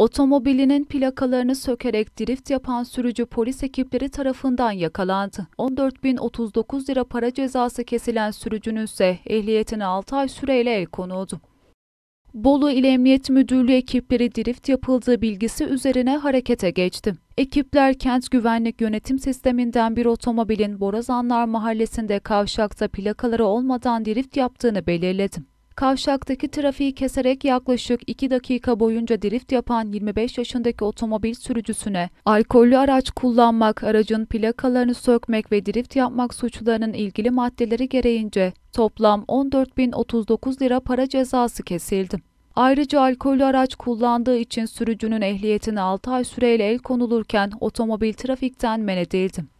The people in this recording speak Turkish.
Otomobilinin plakalarını sökerek drift yapan sürücü polis ekipleri tarafından yakalandı. 14.039 lira para cezası kesilen sürücünün ise ehliyetine 6 ay süreyle el konuldu. Bolu İl Emniyet Müdürlüğü ekipleri drift yapıldığı bilgisi üzerine harekete geçti. Ekipler kent güvenlik yönetim sisteminden bir otomobilin Borazanlar Mahallesi'nde kavşakta plakaları olmadan drift yaptığını belirledi. Kavşaktaki trafiği keserek yaklaşık 2 dakika boyunca drift yapan 25 yaşındaki otomobil sürücüsüne alkollü araç kullanmak, aracın plakalarını sökmek ve drift yapmak suçlarının ilgili maddeleri gereğince toplam 14.039 lira para cezası kesildi. Ayrıca alkollü araç kullandığı için sürücünün ehliyetine 6 ay süreyle el konulurken otomobil trafikten men edildi.